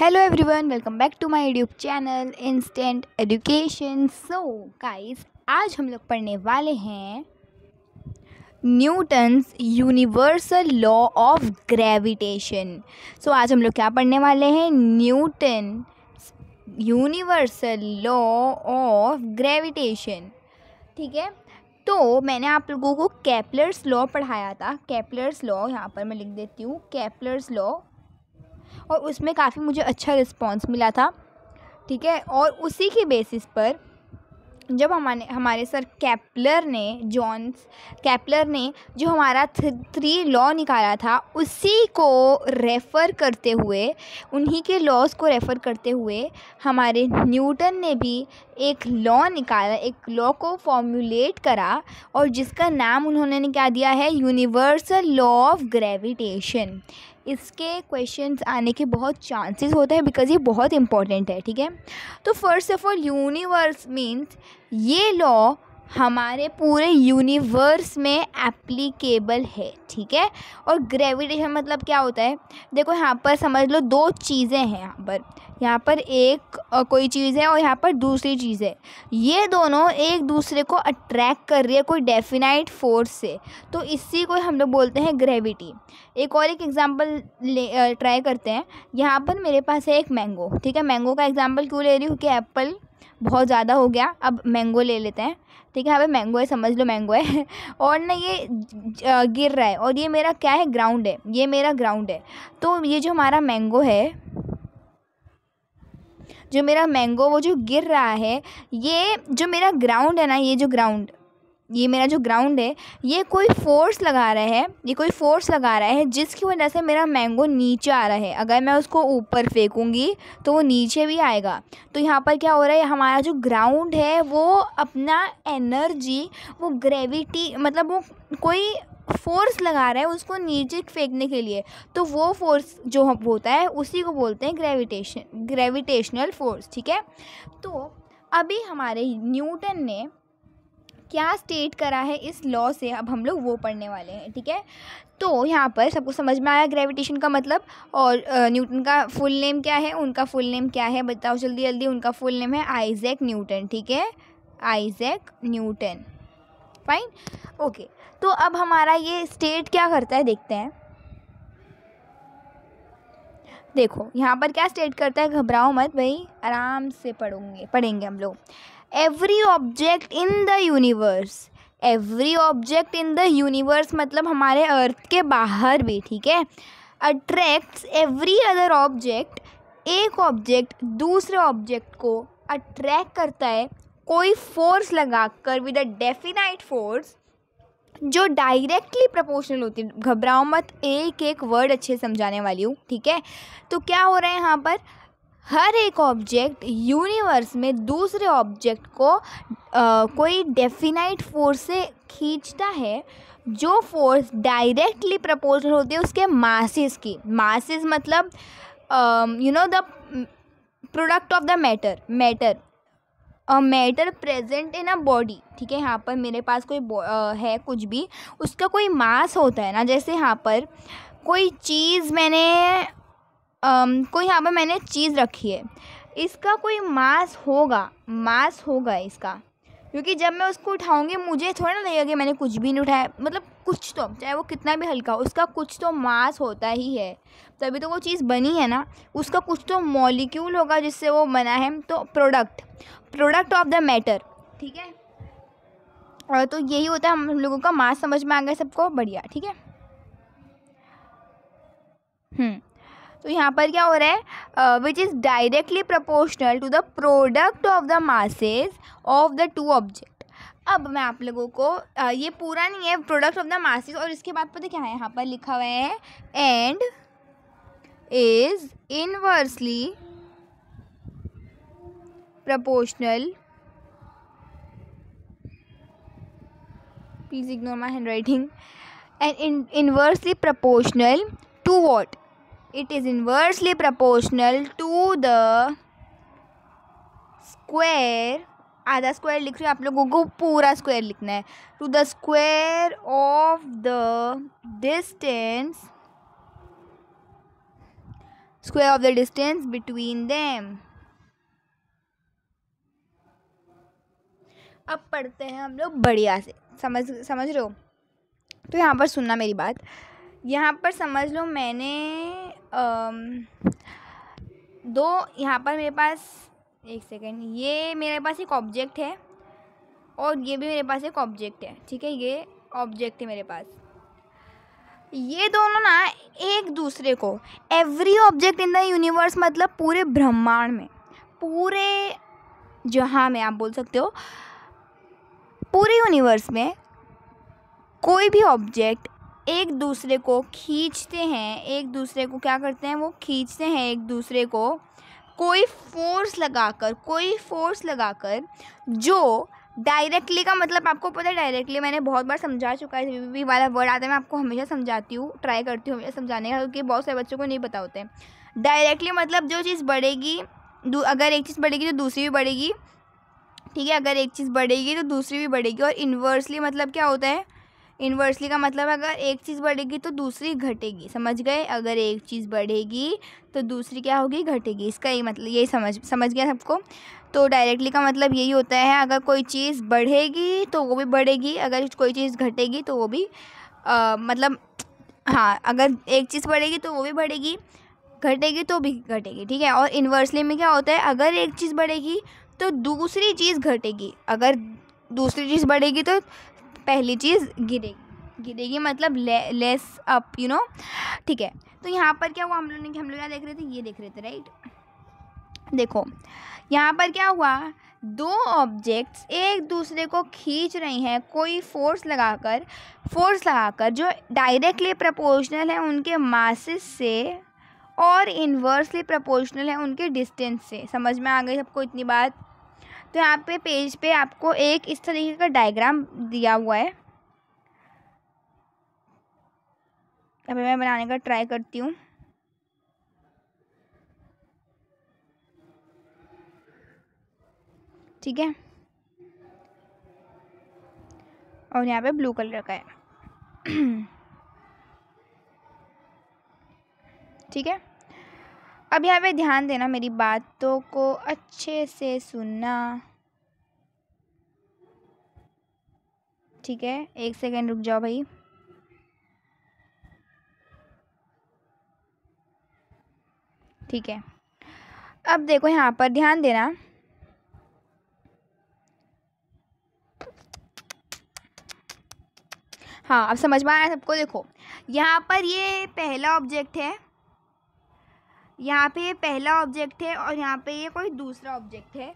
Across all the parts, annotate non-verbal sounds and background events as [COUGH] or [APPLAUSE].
hello everyone welcome back to my YouTube channel instant education so guys आज हम लोग पढ़ने वाले हैं Newton's universal law of gravitation so आज हम लोग क्या पढ़ने वाले हैं Newton universal law of gravitation ठीक है तो मैंने आप लोगों को कैपलर्स लॉ पढ़ाया था कैपलर्स लॉ यहाँ पर मैं लिख देती हूँ कैपलर्स लॉ और उसमें काफ़ी मुझे अच्छा रिस्पॉन्स मिला था ठीक है और उसी के बेसिस पर जब हमारे हमारे सर कैपलर ने जॉन्स कैपलर ने जो हमारा थ्री लॉ निकाला था उसी को रेफ़र करते हुए उन्हीं के लॉज को रेफ़र करते हुए हमारे न्यूटन ने भी एक लॉ निकाला एक लॉ को फॉर्मुलेट करा और जिसका नाम उन्होंने क्या दिया है यूनिवर्सल लॉ ऑफ ग्रेविटेशन इसके क्वेश्चंस आने के बहुत चांसेस होते हैं बिकॉज ये बहुत इंपॉर्टेंट है ठीक है तो first of all universe means ये लॉ हमारे पूरे यूनिवर्स में एप्लीकेबल है ठीक है और ग्रेविटेशन मतलब क्या होता है देखो यहाँ पर समझ लो दो चीज़ें हैं यहाँ पर यहाँ पर एक कोई चीज़ है और यहाँ पर दूसरी चीज़ है ये दोनों एक दूसरे को अट्रैक्ट कर रही है कोई डेफिनाइट फोर्स से तो इसी को हम लोग बोलते हैं ग्रेविटी एक और एक एग्ज़ाम्पल ले ट्राई करते हैं यहाँ पर मेरे पास है एक मैंगो ठीक है मैंगो का एग्ज़ाम्पल क्यों ले रही हूँ कि एप्पल बहुत ज़्यादा हो गया अब मैंगो ले लेते हैं ठीक है यहाँ मैंगो है समझ लो मैंगो है [LAUGHS] और ना ये गिर रहा है और ये मेरा क्या है ग्राउंड है ये मेरा ग्राउंड है तो ये जो हमारा मैंगो है जो मेरा मैंगो वो जो गिर रहा है ये जो मेरा ग्राउंड है ना ये जो ग्राउंड ये मेरा जो ग्राउंड है ये कोई फोर्स लगा रहा है ये कोई फोर्स लगा रहा है जिसकी वजह से मेरा मैंगो नीचे आ रहा है अगर मैं उसको ऊपर फेंकूँगी तो वो नीचे भी आएगा तो यहाँ पर क्या हो रहा है हमारा जो ग्राउंड है वो अपना एनर्जी वो ग्रेविटी मतलब वो कोई फोर्स लगा रहा है उसको नीचे फेंकने के लिए तो वो फोर्स जो होता है उसी को बोलते हैं ग्रेविटेशन ग्रेविटेशनल फोर्स ठीक है तो अभी हमारे न्यूटन ने क्या स्टेट करा है इस लॉ से अब हम लोग वो पढ़ने वाले हैं ठीक है तो यहाँ पर सबको समझ में आया ग्रेविटेशन का मतलब और न्यूटन का फुल नेम क्या है उनका फुल नेम क्या है बताओ जल्दी जल्दी उनका फुल नेम है आइजैक न्यूटन ठीक है आइजैक न्यूटन फाइन ओके तो अब हमारा ये स्टेट क्या करता है देखते हैं देखो यहाँ पर क्या स्टेट करता है घबराओ मत भाई आराम से पढ़ोंगे पढ़ेंगे हम लोग every object in the universe every object in the universe मतलब हमारे अर्थ के बाहर भी ठीक है अट्रैक्ट्स एवरी अदर ऑब्जेक्ट एक ऑब्जेक्ट दूसरे ऑब्जेक्ट को अट्रैक्ट करता है कोई फोर्स लगाकर विद अ डेफिनाइट फोर्स जो डायरेक्टली प्रोपोर्शनल होती है घबराओ मत एक एक वर्ड अच्छे समझाने वाली हूँ ठीक है तो क्या हो रहा है यहाँ पर हर एक ऑब्जेक्ट यूनिवर्स में दूसरे ऑब्जेक्ट को आ, कोई डेफिनाइट फोर्स से खींचता है जो फोर्स डायरेक्टली प्रपोजल होती है उसके मासेस की मासेस मतलब you know the product of the matter matter a matter present in a body ठीक है यहाँ पर मेरे पास कोई है कुछ भी उसका कोई मास होता है ना जैसे यहाँ पर कोई चीज़ मैंने कोई यहाँ पर मैंने चीज़ रखी है इसका कोई मास होगा मास होगा इसका क्योंकि जब मैं उसको उठाऊँगी मुझे थोड़ा ना लगेगा कि मैंने कुछ भी नहीं उठाया मतलब कुछ तो चाहे वो कितना भी हल्का हो उसका कुछ तो मास होता ही है तभी तो वो चीज़ बनी है ना उसका कुछ तो मॉलिक्यूल होगा जिससे वो बना है तो product product of the matter ठीक है और तो यही होता है हम लोगों का मास समझ में आ गया सबको बढ़िया ठीक है हम्म, तो यहाँ पर क्या हो रहा है which is directly proportional to the product of the masses of the two object अब मैं आप लोगों को आ, ये पूरा नहीं है प्रोडक्ट ऑफ द मासिस और इसके बाद पता क्या है यहाँ पर लिखा हुआ है and is inversely proportional please ignore my handwriting and inversely proportional to what it is inversely proportional to the square आधा स्क्वायर लिख रही हूँ आप लोगों को पूरा स्क्वायर लिखना है to the square of the distance square of the distance between them अब पढ़ते हैं हम लोग बढ़िया से समझ समझ रहे हो तो यहाँ पर सुनना मेरी बात यहाँ पर समझ लो मैंने आ, दो यहाँ पर मेरे पास एक सेकेंड ये मेरे पास एक ऑब्जेक्ट है और ये भी मेरे पास एक ऑब्जेक्ट है ठीक है ये ऑब्जेक्ट है मेरे पास ये दोनों ना एक दूसरे को every object in the universe मतलब पूरे ब्रह्मांड में पूरे जहाँ में आप बोल सकते हो पूरे यूनिवर्स में कोई भी ऑब्जेक्ट एक दूसरे को खींचते हैं एक दूसरे को क्या करते हैं वो खींचते हैं एक दूसरे को कोई फोर्स लगाकर कोई फोर्स लगाकर जो डायरेक्टली का मतलब आपको पता है डायरेक्टली मैंने बहुत बार समझा चुका है भी वाला वर्ड आता है मैं आपको हमेशा समझाती हूँ ट्राई करती हूँ हमेशा समझाने का क्योंकि बहुत सारे बच्चों को नहीं पता होते हैं डायरेक्टली मतलब जो चीज़ बढ़ेगी अगर एक चीज़ बढ़ेगी तो दूसरी भी बढ़ेगी ठीक है अगर एक चीज़ बढ़ेगी तो दूसरी भी बढ़ेगी और इन्वर्सली मतलब क्या होता है इन्वर्सली का मतलब अगर एक चीज़ बढ़ेगी तो दूसरी घटेगी समझ गए अगर एक चीज़ बढ़ेगी तो दूसरी क्या होगी घटेगी इसका यही मतलब यही समझ समझ गया सबको तो डायरेक्टली का मतलब यही होता है अगर कोई चीज़ बढ़ेगी तो वो भी बढ़ेगी अगर कोई चीज़ घटेगी तो वो भी आ, मतलब हाँ अगर एक चीज़ बढ़ेगी तो वो भी बढ़ेगी घटेगी तो भी घटेगी ठीक है और इन्वर्सली में क्या होता है अगर एक चीज़ बढ़ेगी तो दूसरी चीज़ घटेगी अगर दूसरी चीज़ बढ़ेगी तो पहली चीज़ गिरेगी गिरेगी मतलब ले, लेस अप यू नो ठीक है तो यहाँ पर क्या हुआ हम लोग ने हम लोग क्या देख रहे थे ये देख रहे थे राइट देखो यहाँ पर क्या हुआ दो ऑब्जेक्ट्स एक दूसरे को खींच रही हैं कोई फोर्स लगाकर फोर्स लगाकर जो डायरेक्टली प्रोपोर्शनल है उनके मासिस से और इन्वर्सली प्रोपोर्शनल है उनके डिस्टेंस से समझ में आ गई सबको इतनी बात तो यहाँ पे पेज पे आपको एक इस तरीके का डायग्राम दिया हुआ है अभी मैं बनाने का ट्राई करती हूँ ठीक है और यहाँ पे ब्लू कलर का है [CLEARS THROAT] ठीक है अब यहाँ पे ध्यान देना मेरी बातों को अच्छे से सुनना ठीक है एक सेकेंड रुक जाओ भाई ठीक है अब देखो यहाँ पर ध्यान देना हाँ अब समझ में आया सबको देखो यहाँ पर ये पहला ऑब्जेक्ट है यहाँ पे ये पहला ऑब्जेक्ट है और यहाँ पे ये कोई दूसरा ऑब्जेक्ट है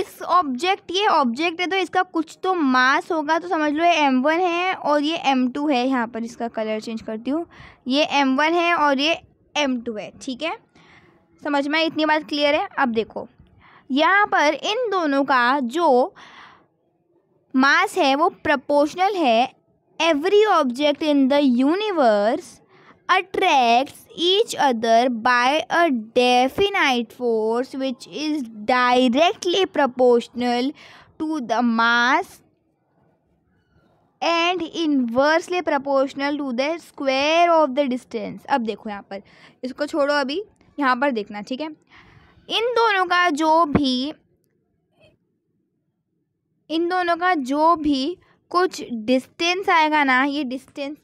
इस ऑब्जेक्ट ये ऑब्जेक्ट है तो इसका कुछ तो मास होगा तो समझ लो ये एम वन है और ये एम टू है यहाँ पर इसका कलर चेंज करती हूँ ये एम वन है और ये एम टू है ठीक है समझ में इतनी बात क्लियर है अब देखो यहाँ पर इन दोनों का जो मास है वो प्रपोर्शनल है every object in the universe attracts each other by a definite force which is directly proportional to the mass and inversely proportional to the square of the distance अब देखो यहाँ पर इसको छोड़ो अभी यहाँ पर देखना ठीक है इन दोनों का जो भी इन दोनों का जो भी कुछ डिस्टेंस आएगा ना ये डिस्टेंस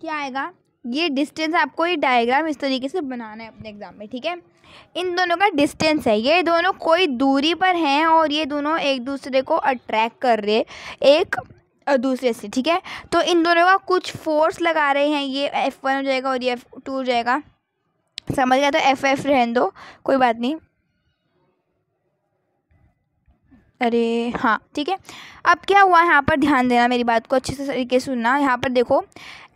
क्या आएगा ये डिस्टेंस आपको ये डायग्राम इस तरीके से बनाना है अपने एग्ज़ाम में ठीक है इन दोनों का डिस्टेंस है ये दोनों कोई दूरी पर हैं और ये दोनों एक दूसरे को अट्रैक्ट कर रहे एक दूसरे से ठीक है तो इन दोनों का कुछ फोर्स लगा रहे हैं ये एफ़ वन हो जाएगा और ये एफ़ टू हो जाएगा समझ गया तो एफ़ एफ़ रहने दो कोई बात नहीं अरे हाँ ठीक है अब क्या हुआ यहाँ पर ध्यान देना मेरी बात को अच्छे से तरीके से सुनना यहाँ पर देखो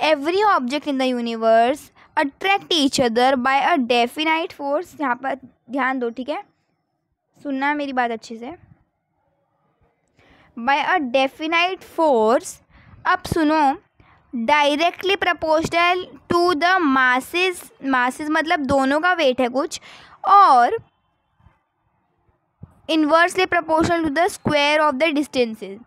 every object in the universe attract each other by a definite force यहाँ पर ध्यान दो ठीक है सुनना मेरी बात अच्छे से बाय अ डेफिनाइट फोर्स अब सुनो directly proportional to the masses masses मतलब दोनों का वेट है कुछ और inversely proportional to the square of the distances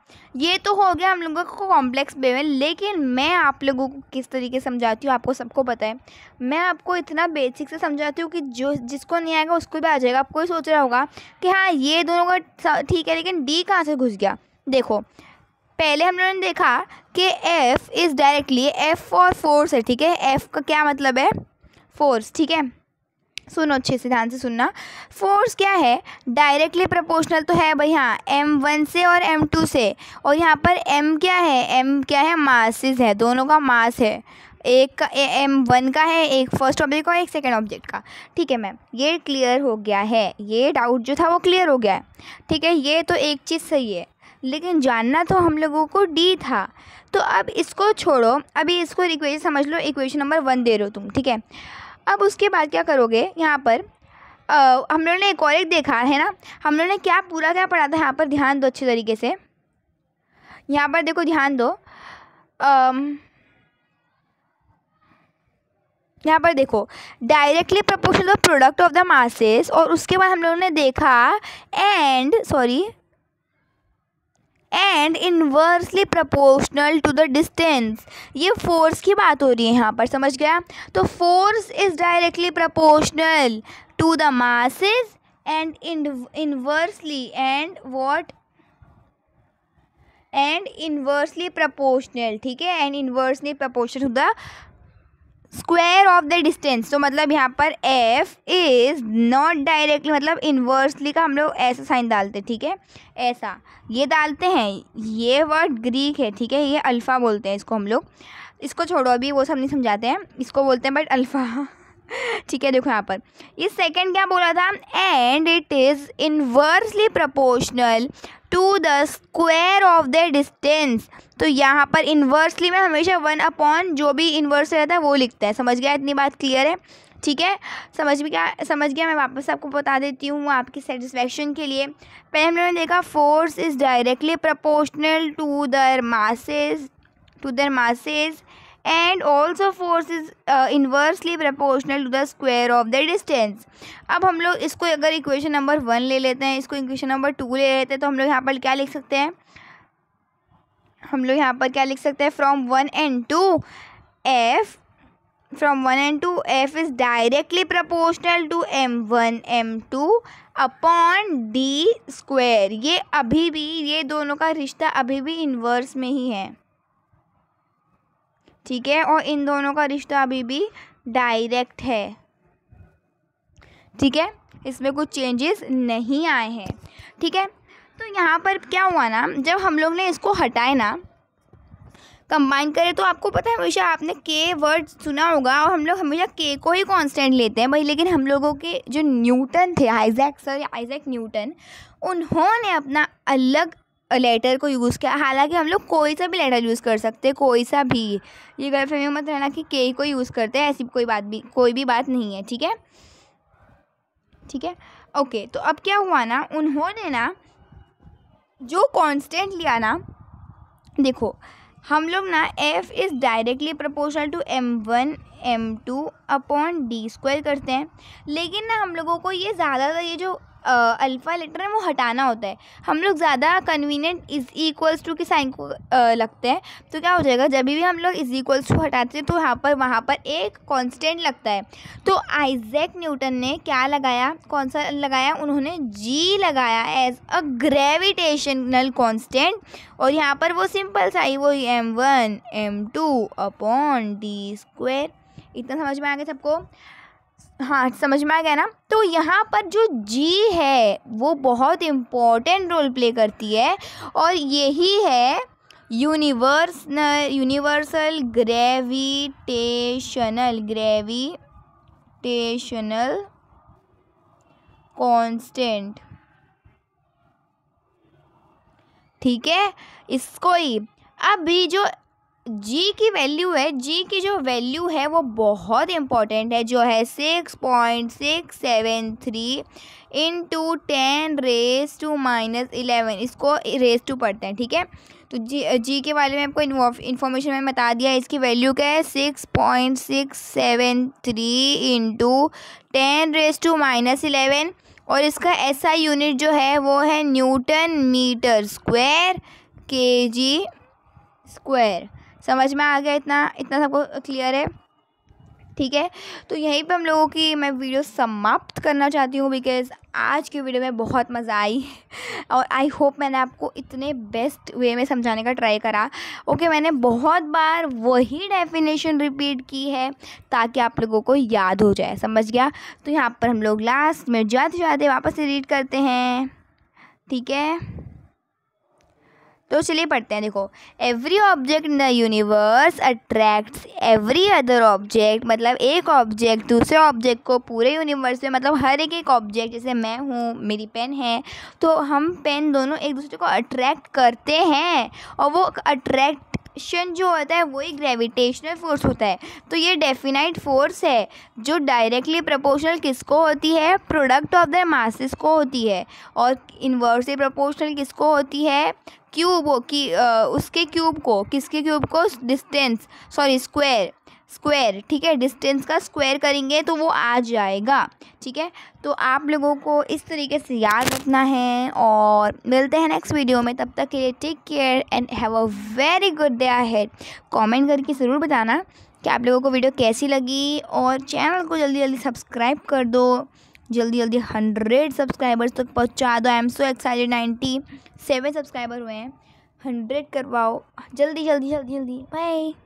ये तो हो गया हम लोगों को कॉम्प्लेक्स वे में लेकिन मैं आप लोगों को किस तरीके समझाती हूँ आपको सबको पता है मैं आपको इतना बेसिक से समझाती हूँ कि जो जिसको नहीं आएगा उसको भी आ जाएगा आपको ही सोच रहा होगा कि हाँ ये दोनों का ठीक है लेकिन डी कहाँ से घुस गया देखो पहले हम लोगों ने देखा कि एफ़ इज़ डायरेक्टली एफ़ और फोर्स है ठीक है एफ़ का क्या मतलब है फोर्स ठीक है सुनो अच्छे से ध्यान से सुनना फोर्स क्या है डायरेक्टली प्रोपोर्शनल तो है भाई हाँ एम वन से और एम टू से और यहाँ पर एम क्या है एम क्या है मासिस है दोनों का मास है एक का एम वन का है एक फर्स्ट ऑब्जेक्ट का एक सेकेंड ऑब्जेक्ट का ठीक है मैम ये क्लियर हो गया है ये डाउट जो था वो क्लियर हो गया है ठीक है ये तो एक चीज़ सही है लेकिन जानना तो हम लोगों को डी था तो अब इसको छोड़ो अभी इसको इक्वेशन समझ लो इक्वेशन नंबर वन दे रहे हो तुम ठीक है अब उसके बाद क्या करोगे यहाँ पर आ, हम लोगों ने एक और एक देखा है ना हम लोगों ने क्या पूरा क्या पढ़ा था यहाँ पर ध्यान दो अच्छे तरीके से यहाँ पर देखो ध्यान दो यहाँ पर देखो directly proportional the product of the masses और उसके बाद हम लोगों ने देखा and sorry and inversely proportional to the distance ये फोर्स की बात हो रही है यहाँ पर समझ गया तो force is directly proportional to the masses and inversely and what and inversely proportional ठीक है and inversely proportional to the square of the distance तो मतलब यहाँ पर एफ इज़ नॉट डायरेक्टली मतलब इन्वर्सली का हम लोग ऐसा साइन डालते ठीक है ऐसा ये डालते हैं ये वर्ड ग्रीक है ठीक है ये अल्फ़ा बोलते हैं इसको हम लोग इसको छोड़ो अभी वो सब नहीं समझाते हैं इसको बोलते हैं बट अल्फ़ा ठीक है देखो यहाँ पर ये सेकंड क्या बोला था and it is inversely proportional to the square of the distance तो यहाँ पर इन्वर्सली में हमेशा वन अपॉन जो भी इन्वर्स रहता है वो लिखता है समझ गया इतनी बात क्लियर है ठीक है समझ भी क्या समझ गया मैं वापस आपको बता देती हूँ आपकी सेटिस्फेक्शन के लिए पहले हमने देखा force is directly proportional to the masses to the masses and also force is inversely proportional to the square of the distance अब हम लोग इसको अगर इक्वेशन नंबर वन ले लेते हैं इसको इक्वेशन नंबर टू ले लेते हैं तो हम लोग यहाँ पर क्या लिख सकते हैं हम लोग यहाँ पर क्या लिख सकते हैं from one and two F from one and two F is directly proportional to M one M two upon D square ये अभी भी ये दोनों का रिश्ता अभी भी इन्वर्स में ही है ठीक है और इन दोनों का रिश्ता अभी भी डायरेक्ट है ठीक है इसमें कुछ चेंजेस नहीं आए हैं ठीक है तो यहाँ पर क्या हुआ ना जब हम लोग ने इसको हटाए ना कंबाइन करें तो आपको पता है हमेशा आपने के वर्ड सुना होगा और हम लोग हमेशा के को ही कांस्टेंट लेते हैं भाई लेकिन हम लोगों के जो न्यूटन थे आइजैक सर आइजैक न्यूटन उन्होंने अपना अलग लेटर को यूज़ किया हालांकि हम लोग कोई सा भी लेटर यूज़ कर सकते हैं कोई सा भी ये गलतफहमी मत रहना कि के को यूज़ करते हैं ऐसी कोई बात भी कोई भी बात नहीं है ठीक है ठीक है ओके तो अब क्या हुआ ना उन्होंने ना जो कॉन्स्टेंट लिया ना देखो हम लोग ना F is directly proportional to M one M two upon D square करते हैं लेकिन ना हम लोगों को ये ज़्यादातर ये जो अल्फ़ा लेटर है वो हटाना होता है हम लोग ज़्यादा कन्वीनियंट इज़ इक्वल्स टू के साइन को लगते हैं तो क्या हो जाएगा जब भी हम लोग इज़ इक्वल्स टू हटाते हैं तो यहाँ पर वहाँ पर एक कॉन्स्टेंट लगता है तो आइजैक न्यूटन ने क्या लगाया कौन सा लगाया उन्होंने जी लगाया एज अ ग्रेविटेशनल कॉन्स्टेंट और यहाँ पर वो सिंपल सा ही वो M one M two upon D square इतना समझ में आ गया सबको हाँ समझ में आ गया ना तो यहाँ पर जो जी है वो बहुत इम्पोर्टेंट रोल प्ले करती है और यही है universe universal gravitational gravitational constant ठीक है इसको ही अभी जो जी की वैल्यू है जी की जो वैल्यू है वो बहुत इम्पॉर्टेंट है जो है six point six seven three into ten raise to minus eleven इसको रेस टू पढ़ते हैं ठीक है तो जी जी के बारे में आपको इन्फॉर्मेशन मैंने बता दिया है इसकी वैल्यू क्या है six point six seven three into ten raise to minus eleven और इसका ऐसा यूनिट जो है वो है न्यूटन मीटर स्क्वायर के जी स्क्वायर समझ में आ गया इतना इतना सबको क्लियर है ठीक है तो यहीं पे हम लोगों की मैं वीडियो समाप्त करना चाहती हूँ बिकॉज़ आज की वीडियो में बहुत मज़ा आई और आई होप मैंने आपको इतने बेस्ट वे में समझाने का ट्राई करा ओके मैंने बहुत बार वही डेफिनेशन रिपीट की है ताकि आप लोगों को याद हो जाए समझ गया तो यहाँ पर हम लोग लास्ट में जाते जाते वापस रीड करते हैं ठीक है तो चलिए पढ़ते हैं देखो every object in the universe attracts every other object मतलब एक ऑब्जेक्ट दूसरे ऑब्जेक्ट को पूरे यूनिवर्स में मतलब हर एक एक ऑब्जेक्ट जैसे मैं हूँ मेरी पेन है तो हम पेन दोनों एक दूसरे को अट्रैक्ट करते हैं और वो अट्रैक्ट जो होता है वही ग्रेविटेशनल फोर्स होता है तो ये डेफिनाइट फोर्स है जो डायरेक्टली प्रपोर्शनल किसको होती है प्रोडक्ट ऑफ द मासिस को होती है और इन्वर्सली प्रपोर्शनल किसको होती है क्यूब की उसके क्यूब को किसके क्यूब को डिस्टेंस सॉरी स्क्वायर स्क्वायर ठीक है डिस्टेंस का स्क्वायर करेंगे तो वो आ जाएगा ठीक है तो आप लोगों को इस तरीके से याद रखना है और मिलते हैं नेक्स्ट वीडियो में तब तक के लिए take care and have a very good day हेड कमेंट करके ज़रूर बताना कि आप लोगों को वीडियो कैसी लगी और चैनल को जल्दी जल्दी सब्सक्राइब कर दो जल्दी जल्दी हंड्रेड सब्सक्राइबर्स तक पहुंचा दो I am so excited ninety seven subscriber हुए हैं हंड्रेड करवाओ जल्दी जल्दी जल्दी जल्दी बाय